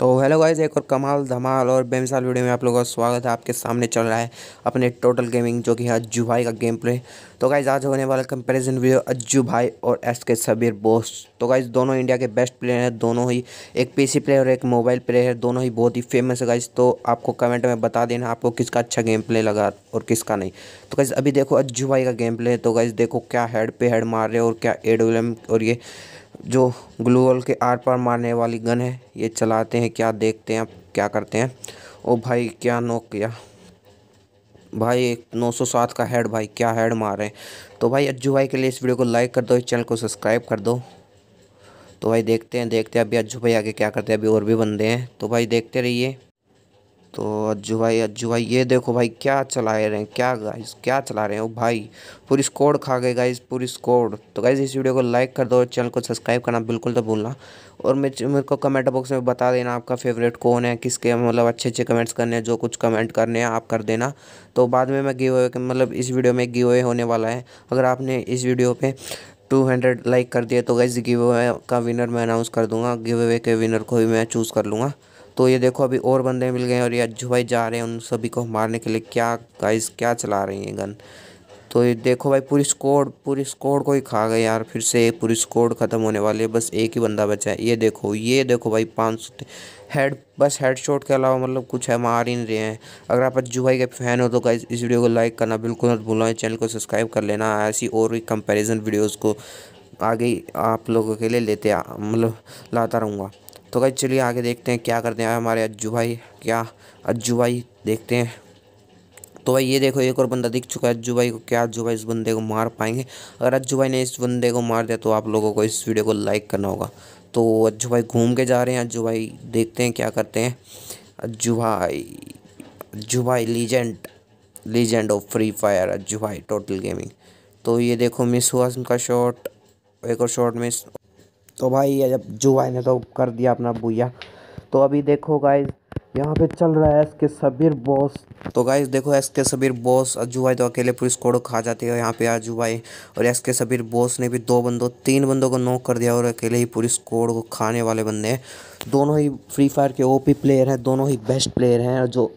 तो hello guys एक और कमाल धमाल और बेमिसाल वीडियो में आप लोगों का स्वागत है आपके सामने चल रहा है अपने टोटल गेमिंग जो कि है अज्जू भाई का गेम प्ले तो गाइज आज होने वाला कंपैरिजन वीडियो अज्जू भाई और एस तो के सबीर बोस तो गाइज दोनों इंडिया के बेस्ट प्लेयर हैं दोनों ही एक पीसी प्लेयर और एक मोबाइल प्लेयर है दोनों ही बहुत ही फेमस है गाइज तो आपको कमेंट में बता देना आपको किसका अच्छा गेम प्ले लगा और किसका नहीं तो गाइज अभी देखो अज्जू भाई का गेम प्ले तो गाइज देखो क्या हेड पे हेड मार रहे हो और क्या एडब्ल्यू और ये जो ग्लूवल के आर पार मारने वाली गन है ये चलाते हैं क्या देखते हैं क्या करते हैं ओ भाई क्या नोक किया भाई एक नौ सौ सात का हेड भाई क्या हेड मार रहे हैं तो भाई अज्जू भाई के लिए इस वीडियो को लाइक कर दो इस चैनल को सब्सक्राइब कर दो तो भाई देखते हैं देखते हैं अभी अज्जू भाई आगे क्या करते हैं अभी और भी बंदे हैं तो भाई देखते रहिए तो अज्जू भाई अज्जू भाई ये देखो भाई क्या चला रहे हैं क्या गाइस क्या चला रहे हैं वो भाई पूरी स्कोर खा गए गाइस पूरी स्कोर तो गाइस इस वीडियो को लाइक कर दो और चैनल को सब्सक्राइब करना बिल्कुल तो भूलना और मेरे मेरे को कमेंट बॉक्स में बता देना आपका फेवरेट कौन है किसके मतलब अच्छे अच्छे कमेंट्स करने हैं जो कुछ कमेंट करने हैं आप कर देना तो बाद में मैं गिव अवे मतलब इस वीडियो में गिव अवे होने वाला है अगर आपने इस वीडियो पर टू हंड्रेड लाइक कर दिया तो गाइज गिव अवे का विनर मैं अनाउंस कर दूंगा गिव अवे के विनर को भी मैं चूज़ कर लूँगा तो ये देखो अभी और बंदे मिल गए और ये अज्जू भाई जा रहे हैं उन सभी को मारने के लिए क्या गाइस क्या चला रही हैं गन तो ये देखो भाई पूरी स्कोड पूरी स्कोड को ही खा गए यार फिर से पूरी स्कोड ख़त्म होने वाली है बस एक ही बंदा बचा है ये देखो ये देखो भाई पाँच सौ हेड बस हेड शॉट के अलावा मतलब कुछ है मार ही नहीं रहे हैं अगर आप अज्जू भाई के फ़ैन हो तो गाइज इस वीडियो को लाइक करना बिल्कुल मत भूलना चैनल को सब्सक्राइब कर लेना ऐसी और भी कंपेरिजन वीडियोज़ को आगे आप लोगों के लिए लेते मतलब लाता रहूँगा तो भाई चलिए आगे देखते हैं क्या करते हैं हमारे अज्जू भाई क्या अज्जू भाई देखते हैं तो भाई ये देखो एक और बंदा दिख चुका है अज्जू भाई को क्या अज्जू भाई इस बंदे को मार पाएंगे अगर अज्जू भाई ने इस बंदे को मार दिया तो आप लोगों को इस वीडियो को लाइक करना होगा तो अज्जू भाई घूम के जा रहे हैं अज्जू भाई देखते हैं क्या करते हैं अज्जू भाई अज्जू भाई legend legend of Free Fire Ajju भाई टोटल गेमिंग तो ये देखो मिस हुआ उनका शॉट एक और शॉट मिस तो भाई जब जो भाई ने तो कर दिया अपना बुया तो अभी देखो गाइज यहाँ पे चल रहा है एस के सबीर बॉस तो गाइज देखो एस के सबीर बॉस अजू भाई तो अकेले पुलिस कोड खा जाते हैं यहाँ पे अजू भाई और एस के सबीर बॉस ने भी दो बंदों तीन बंदों को नॉक कर दिया और अकेले ही पुलिस कोड को खाने वाले बंदे हैं दोनों ही फ्री फायर के ओपी प्लेयर हैं दोनों ही बेस्ट प्लेयर हैं और जो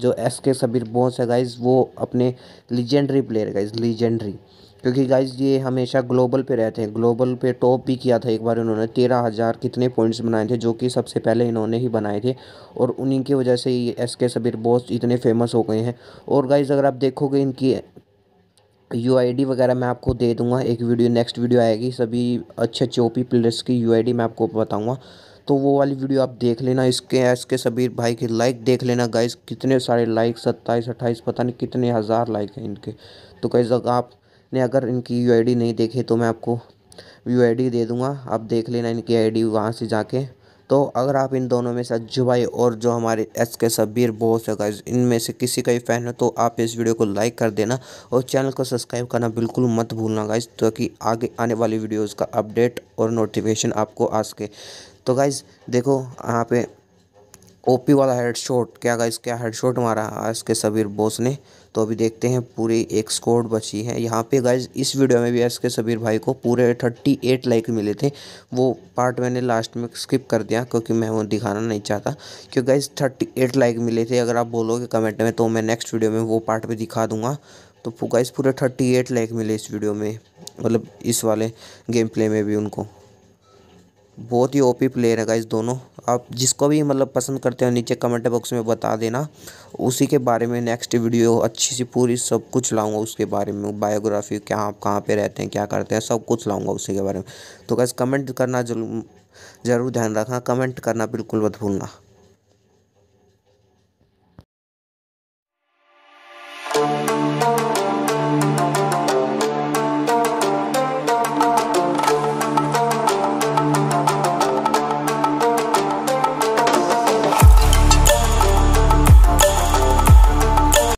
जो एस के सबीर बॉस है गाइज वो अपने लीजेंड्री प्लेयर गाइज लीजेंडरी क्योंकि गाइज ये हमेशा ग्लोबल पे रहते हैं ग्लोबल पे टॉप भी किया था एक बार इन्होंने तेरह हज़ार कितने पॉइंट्स बनाए थे जो कि सबसे पहले इन्होंने ही बनाए थे और उन्हीं की वजह से ये एस के सबीर बॉस इतने फेमस हो गए हैं और गाइज अगर आप देखोगे इनकी यू वगैरह मैं आपको दे दूँगा एक वीडियो नेक्स्ट वीडियो आएगी सभी अच्छे अच्छे ओ प्लेयर्स की यू मैं आपको बताऊँगा तो वो वाली वीडियो आप देख लेना इसके एस के सबीर भाई के लाइक देख लेना गाइज कितने सारे लाइक सत्ताईस अट्ठाईस पता नहीं कितने हज़ार लाइक हैं इनके तो गाइज आप आपने अगर इनकी यू नहीं देखी तो मैं आपको यू दे दूँगा आप देख लेना इनकी आई डी वहाँ से जाके तो अगर आप इन दोनों में से अज्जू भाई और जो हमारे एस के शब्बीर बोस है इनमें से किसी का भी फ़ैन हो तो आप इस वीडियो को लाइक कर देना और चैनल को सब्सक्राइब करना बिल्कुल मत भूलना गाइज ताकि तो आगे आने वाली वीडियोज़ का अपडेट और नोटिफिकेशन आपको आ सके तो गाइज़ देखो यहाँ पे ओपी वाला हेड शॉट क्या गाइस क्या हेड शॉट मारा आज के सबीर बोस ने तो अभी देखते हैं पूरी एक स्कोर बची है यहाँ पे गाइस इस वीडियो में भी आज के सबीर भाई को पूरे 38 लाइक मिले थे वो पार्ट मैंने लास्ट में स्किप कर दिया क्योंकि मैं वो दिखाना नहीं चाहता क्योंकि गाइस 38 लाइक मिले थे अगर आप बोलोगे कमेंट में तो मैं नेक्स्ट वीडियो में वो पार्ट भी दिखा दूंगा तो गाइस पूरे एट लाइक मिले इस वीडियो में मतलब इस वाले गेम प्ले में भी उनको बहुत ही ओपी प्लेयर है इस दोनों आप जिसको भी मतलब पसंद करते हो नीचे कमेंट बॉक्स में बता देना उसी के बारे में नेक्स्ट वीडियो अच्छी सी पूरी सब कुछ लाऊंगा उसके बारे में बायोग्राफी क्या आप कहाँ पे रहते हैं क्या करते हैं सब कुछ लाऊंगा उसी के बारे में तो गाइस कमेंट करना जरूर ज़रूर ध्यान रखना कमेंट करना बिल्कुल मत भूलना